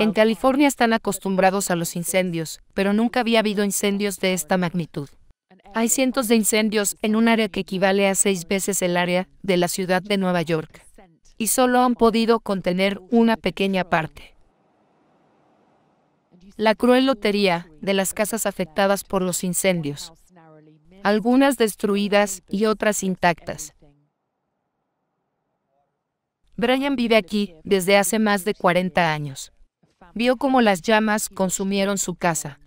En California están acostumbrados a los incendios, pero nunca había habido incendios de esta magnitud. Hay cientos de incendios en un área que equivale a seis veces el área de la ciudad de Nueva York, y solo han podido contener una pequeña parte. La cruel lotería de las casas afectadas por los incendios, algunas destruidas y otras intactas, Brian vive aquí desde hace más de 40 años. Vio cómo las llamas consumieron su casa.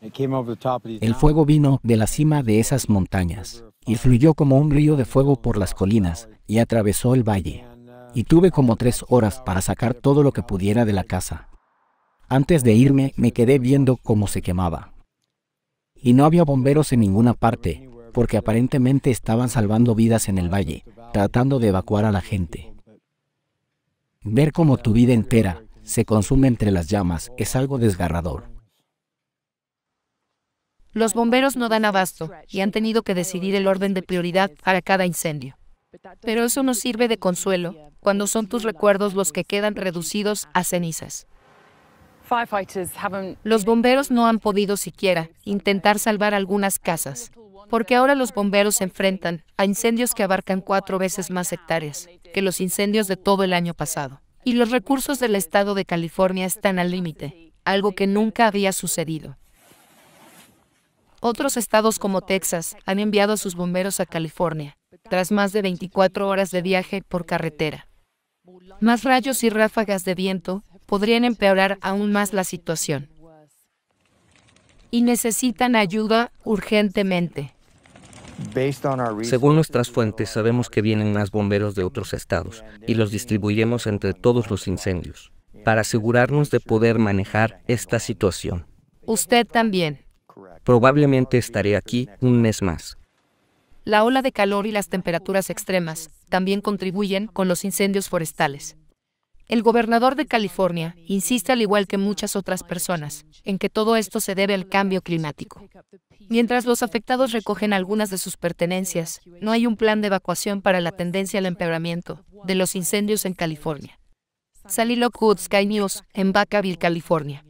El fuego vino de la cima de esas montañas y fluyó como un río de fuego por las colinas y atravesó el valle. Y tuve como tres horas para sacar todo lo que pudiera de la casa. Antes de irme me quedé viendo cómo se quemaba. Y no había bomberos en ninguna parte, porque aparentemente estaban salvando vidas en el valle, tratando de evacuar a la gente. Ver cómo tu vida entera se consume entre las llamas es algo desgarrador. Los bomberos no dan abasto y han tenido que decidir el orden de prioridad para cada incendio. Pero eso no sirve de consuelo cuando son tus recuerdos los que quedan reducidos a cenizas. Los bomberos no han podido siquiera intentar salvar algunas casas porque ahora los bomberos se enfrentan a incendios que abarcan cuatro veces más hectáreas que los incendios de todo el año pasado. Y los recursos del estado de California están al límite, algo que nunca había sucedido. Otros estados como Texas han enviado a sus bomberos a California, tras más de 24 horas de viaje por carretera. Más rayos y ráfagas de viento podrían empeorar aún más la situación y necesitan ayuda urgentemente. Según nuestras fuentes, sabemos que vienen más bomberos de otros estados y los distribuiremos entre todos los incendios para asegurarnos de poder manejar esta situación. Usted también. Probablemente estaré aquí un mes más. La ola de calor y las temperaturas extremas también contribuyen con los incendios forestales. El gobernador de California insiste, al igual que muchas otras personas, en que todo esto se debe al cambio climático. Mientras los afectados recogen algunas de sus pertenencias, no hay un plan de evacuación para la tendencia al empeoramiento de los incendios en California. Sally Lockwood, Sky News, en Vacaville, California.